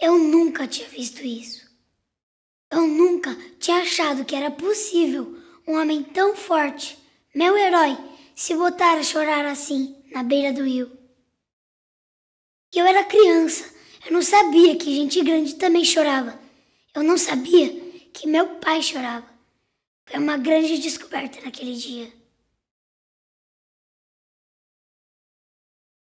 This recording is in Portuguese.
Eu nunca tinha visto isso. Eu nunca tinha achado que era possível um homem tão forte, meu herói, se botar a chorar assim na beira do rio. E eu era criança, eu não sabia que gente grande também chorava. Eu não sabia que meu pai chorava. Foi uma grande descoberta naquele dia.